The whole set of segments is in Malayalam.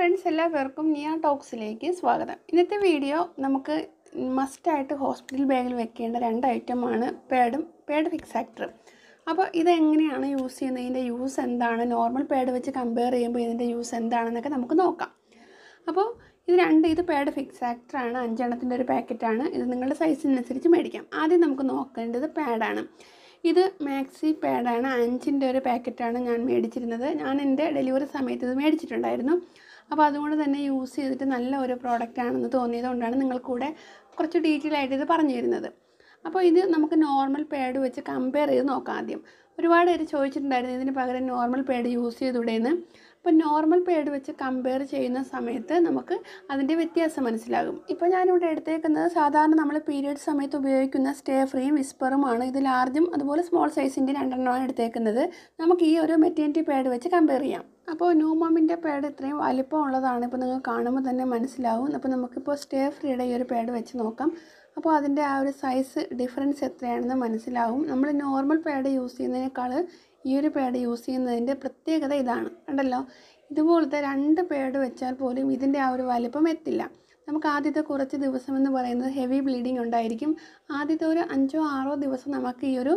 ഫ്രണ്ട്സ് എല്ലാ പേർക്കും നിയ ടോക്സിലേക്ക് സ്വാഗതം ഇന്നത്തെ വീഡിയോ നമുക്ക് മസ്റ്റായിട്ട് ഹോസ്പിറ്റൽ ബാഗിൽ വെക്കേണ്ട രണ്ട് ഐറ്റമാണ് പാഡും പാഡ് ഫിക്സ് അപ്പോൾ ഇതെങ്ങനെയാണ് യൂസ് ചെയ്യുന്നത് ഇതിൻ്റെ യൂസ് എന്താണ് നോർമൽ പാഡ് വെച്ച് കമ്പയർ ചെയ്യുമ്പോൾ ഇതിൻ്റെ യൂസ് എന്താണെന്നൊക്കെ നമുക്ക് നോക്കാം അപ്പോൾ ഇത് രണ്ട് ഇത് പാഡ് ഫിക്സാക്ടറാണ് അഞ്ചെണ്ണത്തിൻ്റെ ഒരു പാക്കറ്റാണ് ഇത് നിങ്ങളുടെ സൈസിനനുസരിച്ച് മേടിക്കാം ആദ്യം നമുക്ക് നോക്കേണ്ടത് പാഡാണ് ഇത് മാക്സി പാഡാണ് അഞ്ചിൻ്റെ ഒരു പാക്കറ്റാണ് ഞാൻ മേടിച്ചിരുന്നത് ഞാൻ എൻ്റെ ഡെലിവറി സമയത്ത് ഇത് മേടിച്ചിട്ടുണ്ടായിരുന്നു അപ്പോൾ അതുകൊണ്ട് തന്നെ യൂസ് ചെയ്തിട്ട് നല്ല ഒരു ആണെന്ന് തോന്നിയതുകൊണ്ടാണ് നിങ്ങൾ കൂടെ കുറച്ച് ഡീറ്റെയിൽ ആയിട്ട് ഇത് പറഞ്ഞു തരുന്നത് അപ്പോൾ ഇത് നമുക്ക് നോർമൽ പാഡ് വെച്ച് കമ്പയർ ചെയ്ത് നോക്കാം ആദ്യം ഒരുപാട് പേര് ചോദിച്ചിട്ടുണ്ടായിരുന്നു ഇതിന് പകരം നോർമൽ പാഡ് യൂസ് ചെയ്തുകൂടെയെന്ന് അപ്പോൾ നോർമൽ പേഡ് വെച്ച് കമ്പയർ ചെയ്യുന്ന സമയത്ത് നമുക്ക് അതിൻ്റെ വ്യത്യാസം മനസ്സിലാകും ഇപ്പോൾ ഞാനിവിടെ എടുത്തേക്കുന്നത് സാധാരണ നമ്മൾ പീരിയഡ് സമയത്ത് ഉപയോഗിക്കുന്ന സ്റ്റേ ഫ്രീയും വിസ്പറുമാണ് ഇത് ലാർജും അതുപോലെ സ്മോൾ സൈസിൻ്റെ രണ്ടെണ്ണമാണ് എടുത്തേക്കുന്നത് നമുക്ക് ഈ ഒരു മെറ്റേണിറ്റി പാഡ് വെച്ച് കമ്പയർ ചെയ്യാം അപ്പോൾ ന്യൂമോമിൻ്റെ പേഡ് പാഡ് ഇത്രയും ഉള്ളതാണ് ഇപ്പോൾ നിങ്ങൾ കാണുമ്പോൾ തന്നെ മനസ്സിലാവും അപ്പോൾ നമുക്കിപ്പോൾ സ്റ്റേ ഫ്രീയുടെ ഈ ഒരു പാഡ് വെച്ച് നോക്കാം അപ്പോൾ അതിൻ്റെ ആ ഒരു സൈസ് ഡിഫറൻസ് എത്രയാണെന്ന് മനസ്സിലാവും നമ്മൾ നോർമൽ പാഡ് യൂസ് ചെയ്യുന്നതിനേക്കാൾ ഈ ഒരു പാഡ് യൂസ് ചെയ്യുന്നതിൻ്റെ പ്രത്യേകത ഇതാണ് കണ്ടല്ലോ ഇതുപോലത്തെ രണ്ട് പാഡ് വെച്ചാൽ പോലും ഇതിൻ്റെ ആ ഒരു വലിപ്പം എത്തില്ല നമുക്ക് ആദ്യത്തെ കുറച്ച് ദിവസം എന്ന് പറയുന്നത് ഹെവി ബ്ലീഡിംഗ് ഉണ്ടായിരിക്കും ആദ്യത്തെ ഒരു അഞ്ചോ ആറോ ദിവസം നമുക്ക് ഈ ഒരു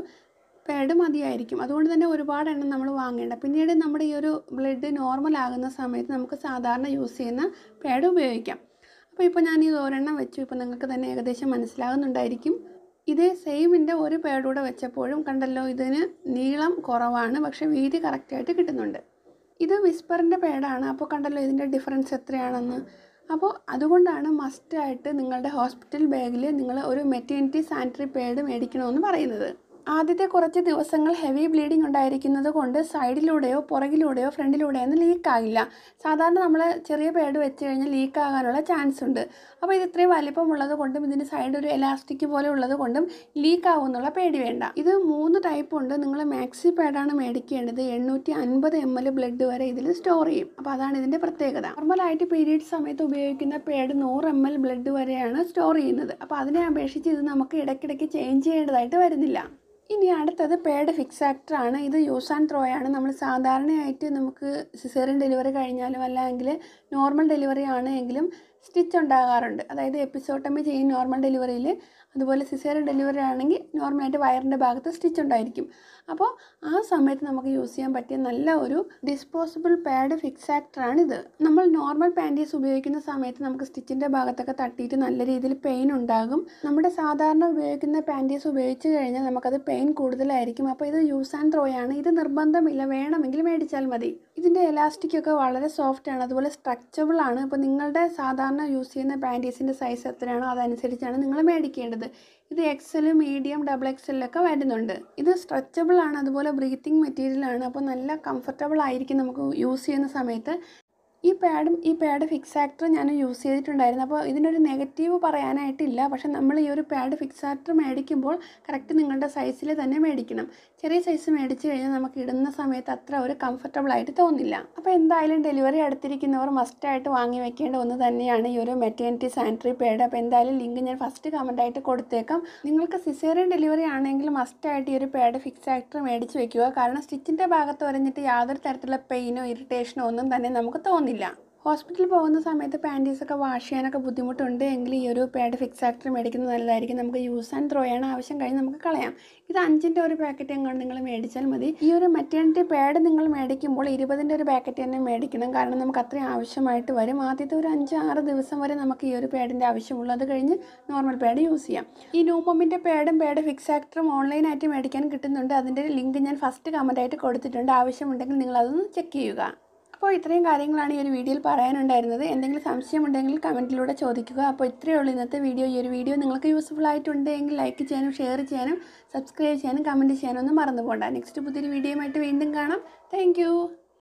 പാഡ് മതിയായിരിക്കും അതുകൊണ്ട് തന്നെ ഒരുപാട് എണ്ണം നമ്മൾ വാങ്ങേണ്ട പിന്നീട് നമ്മുടെ ഈ ഒരു ബ്ലഡ് നോർമൽ ആകുന്ന സമയത്ത് നമുക്ക് സാധാരണ യൂസ് ചെയ്യുന്ന പാഡ് ഉപയോഗിക്കാം അപ്പോൾ ഇപ്പോൾ ഞാൻ ഈ ഒരെണ്ണം വെച്ചു ഇപ്പോൾ നിങ്ങൾക്ക് തന്നെ ഏകദേശം മനസ്സിലാകുന്നുണ്ടായിരിക്കും ഇതേ സെയിമിൻ്റെ ഒരു പാഡ് കൂടെ വെച്ചപ്പോഴും കണ്ടല്ലോ ഇതിന് നീളം കുറവാണ് പക്ഷേ വീതി കറക്റ്റായിട്ട് കിട്ടുന്നുണ്ട് ഇത് വിസ്പറിൻ്റെ പാഡാണ് അപ്പോൾ കണ്ടല്ലോ ഇതിൻ്റെ ഡിഫറൻസ് എത്രയാണെന്ന് അപ്പോൾ അതുകൊണ്ടാണ് മസ്റ്റായിട്ട് നിങ്ങളുടെ ഹോസ്പിറ്റൽ ബാഗിൽ നിങ്ങൾ ഒരു മെറ്റേണിറ്റി സാനിറ്ററി പാഡ് മേടിക്കണമെന്ന് പറയുന്നത് ആദ്യത്തെ കുറച്ച് ദിവസങ്ങൾ ഹെവി ബ്ലീഡിംഗ് ഉണ്ടായിരിക്കുന്നത് കൊണ്ട് സൈഡിലൂടെയോ പുറകിലൂടെയോ ഫ്രണ്ടിലൂടെയോ ഒന്നും ലീക്കാകില്ല സാധാരണ നമ്മൾ ചെറിയ പേഡ് വെച്ച് കഴിഞ്ഞാൽ ലീക്ക് ആകാനുള്ള ചാൻസ് ഉണ്ട് അപ്പോൾ ഇത് ഇത്രയും വലിപ്പമുള്ളത് കൊണ്ടും ഇതിൻ്റെ സൈഡ് ഒരു എലാസ്റ്റിക് പോലെ ഉള്ളത് കൊണ്ടും ലീക്ക് ആകുമെന്നുള്ള പേടി വേണ്ട ഇത് മൂന്ന് ടൈപ്പ് ഉണ്ട് നിങ്ങൾ മാക്സി പാഡാണ് മേടിക്കേണ്ടത് എണ്ണൂറ്റി അൻപത് എം എൽ ബ്ലഡ് വരെ ഇതിൽ സ്റ്റോർ ചെയ്യും അപ്പോൾ അതാണ് ഇതിൻ്റെ പ്രത്യേകത നോർമലായിട്ട് പീരീഡ് സമയത്ത് ഉപയോഗിക്കുന്ന പേഡ് നൂറ് എം എൽ ബ്ലഡ് വരെയാണ് സ്റ്റോർ ചെയ്യുന്നത് അപ്പോൾ അതിനെ അപേക്ഷിച്ച് ഇത് നമുക്ക് ഇടയ്ക്കിടയ്ക്ക് ചേഞ്ച് ചെയ്യേണ്ടതായിട്ട് വരുന്നില്ല ഇനി അടുത്തത് പേഡ് ഫിക്സ് ആക്ടറാണ് ഇത് യൂസ് ആൻഡ് ത്രോ ആണ് നമ്മൾ സാധാരണയായിട്ട് നമുക്ക് സിസേറിയൻ ഡെലിവറി കഴിഞ്ഞാലും അല്ലെങ്കിൽ നോർമൽ ഡെലിവറി ആണ് എങ്കിലും സ്റ്റിച്ച് ഉണ്ടാകാറുണ്ട് അതായത് എപ്പിസോട്ടമി ചെയ്യും നോർമൽ ഡെലിവറിയിൽ അതുപോലെ സിസേറിയൻ ഡെലിവറി ആണെങ്കിൽ നോർമലായിട്ട് വയറിൻ്റെ ഭാഗത്ത് സ്റ്റിച്ച് ഉണ്ടായിരിക്കും അപ്പോൾ ആ സമയത്ത് നമുക്ക് യൂസ് ചെയ്യാൻ പറ്റിയ നല്ല ഒരു ഡിസ്പോസിബിൾ പാഡ് ഫിക്സ് ആക്ടറാണിത് നമ്മൾ നോർമൽ പാൻറ്റീസ് ഉപയോഗിക്കുന്ന സമയത്ത് നമുക്ക് സ്റ്റിച്ചിൻ്റെ ഭാഗത്തൊക്കെ തട്ടിയിട്ട് നല്ല രീതിയിൽ പെയിൻ ഉണ്ടാകും നമ്മുടെ സാധാരണ ഉപയോഗിക്കുന്ന പാൻറ്റീസ് ഉപയോഗിച്ച് കഴിഞ്ഞാൽ നമുക്കത് പെയിൻ കൂടുതലായിരിക്കും അപ്പോൾ ഇത് യൂസ് ആൻഡ് ത്രോ ആണ് ഇത് നിർബന്ധമില്ല വേണമെങ്കിൽ മേടിച്ചാൽ മതി ഇതിൻ്റെ എലാസ്റ്റിക് ഒക്കെ വളരെ സോഫ്റ്റ് ആണ് അതുപോലെ സ്ട്രെച്ചബിൾ ആണ് അപ്പോൾ നിങ്ങളുടെ സാധാരണ യൂസ് ചെയ്യുന്ന പാൻറ്റീസിൻ്റെ സൈസ് എത്രയാണോ അതനുസരിച്ചാണ് നിങ്ങൾ മേടിക്കേണ്ടത് വരുന്നത് ഇത് എക്സൽ മീഡിയം ഡബിൾ എക്സലിലൊക്കെ വരുന്നുണ്ട് ഇത് സ്ട്രെച്ചബിൾ ആണ് അതുപോലെ ബ്രീത്തിങ് മെറ്റീരിയലാണ് അപ്പോൾ നല്ല കംഫർട്ടബിൾ ആയിരിക്കും നമുക്ക് യൂസ് ചെയ്യുന്ന സമയത്ത് ഈ പാഡും ഈ പാഡ് ഫിക്സ് ഞാൻ യൂസ് ചെയ്തിട്ടുണ്ടായിരുന്നു അപ്പോൾ ഇതിനൊരു നെഗറ്റീവ് പറയാനായിട്ടില്ല പക്ഷേ നമ്മൾ ഈ ഒരു പാഡ് ഫിക്സ് ആക്ടർ മേടിക്കുമ്പോൾ കറക്റ്റ് നിങ്ങളുടെ സൈസിൽ തന്നെ മേടിക്കണം ചെറിയ സൈസ് മേടിച്ച് കഴിഞ്ഞാൽ നമുക്ക് ഇടുന്ന സമയത്ത് അത്ര ഒരു കംഫർട്ടബിൾ ആയിട്ട് തോന്നില്ല അപ്പോൾ എന്തായാലും ഡെലിവറി അടുത്തിരിക്കുന്നവർ മസ്റ്റായിട്ട് വാങ്ങി വെക്കേണ്ട ഒന്ന് തന്നെയാണ് ഈ ഒരു മെറ്റേണിറ്റി സാനിറ്ററി പാഡ് അപ്പോൾ എന്തായാലും ലിങ്ക് ഞാൻ ഫസ്റ്റ് കമൻറ്റായിട്ട് കൊടുത്തേക്കാം നിങ്ങൾക്ക് സിസേറിയൻ ഡെലിവറി ആണെങ്കിൽ മസ്റ്റായിട്ട് ഈ ഒരു പാഡ് ഫിക്സ് ആക്ടർ മേടിച്ച് വെക്കുക കാരണം സ്റ്റിച്ചിൻ്റെ ഭാഗത്ത് വരഞ്ഞിട്ട് യാതൊരു തരത്തിലുള്ള പെയിനോ ഇറിറ്റേഷനോ ഒന്നും തന്നെ നമുക്ക് തോന്നില്ല ആവുന്നില്ല ഹോസ്പിറ്റലിൽ പോകുന്ന സമയത്ത് പാൻറ്റീസൊക്കെ വാഷ് ചെയ്യാനൊക്കെ ബുദ്ധിമുട്ടുണ്ട് എങ്കിൽ ഈ ഒരു പാഡ് ഫിക്സ് ആക്ടർ മേടിക്കുന്നത് നല്ലതായിരിക്കും നമുക്ക് യൂസ് ആൻഡ് ത്രോ ആണ് ആവശ്യം കഴിഞ്ഞ് നമുക്ക് കളയാം ഇത് അഞ്ചിൻ്റെ ഒരു പാക്കറ്റ് എങ്ങനെ നിങ്ങൾ മേടിച്ചാൽ മതി ഈ ഒരു മെറ്റേണിറ്റി പാഡ് നിങ്ങൾ മേടിക്കുമ്പോൾ ഇരുപതിൻ്റെ ഒരു പാക്കറ്റ് തന്നെ മേടിക്കണം കാരണം നമുക്ക് അത്രയും ആവശ്യമായിട്ട് വരും ആദ്യത്തെ ഒരു അഞ്ച് ആറ് ദിവസം വരെ നമുക്ക് ഈ ഒരു പാഡിൻ്റെ ആവശ്യമുള്ളൂ അത് കഴിഞ്ഞ് നോർമൽ പാഡ് യൂസ് ചെയ്യാം ഈ ന്യൂപോമിൻ്റെ പാഡും പാഡ് ഫിക്സ് ആക്ടറും ഓൺലൈനായിട്ട് മേടിക്കാൻ കിട്ടുന്നുണ്ട് അതിൻ്റെ ലിങ്ക് ഞാൻ ഫസ്റ്റ് കമൻ്റായിട്ട് കൊടുത്തിട്ടുണ്ട് ആവശ്യമുണ്ടെങ്കിൽ നിങ്ങളതൊന്ന് ചെക്ക് ചെയ്യുക അപ്പോൾ ഇത്രയും കാര്യങ്ങളാണ് ഈ ഒരു വീഡിയോയിൽ പറയാനുണ്ടായിരുന്നത് എന്തെങ്കിലും സംശയമുണ്ടെങ്കിൽ കമൻറ്റിലൂടെ ചോദിക്കുക അപ്പോൾ ഇത്രയേ ഉള്ളൂ ഇന്നത്തെ വീഡിയോ ഈ ഒരു വീഡിയോ നിങ്ങൾക്ക് യൂസ്ഫുൾ ആയിട്ടുണ്ട് എങ്കിൽ ലൈക്ക് ചെയ്യാനും ഷെയർ ചെയ്യാനും സബ്സ്ക്രൈബ് ചെയ്യാനും കമൻറ്റ് ചെയ്യാനും ഒന്നും മറന്നു പോകണ്ട നെക്സ്റ്റ് പുതിയൊരു വീഡിയോയുമായിട്ട് വീണ്ടും കാണാം താങ്ക്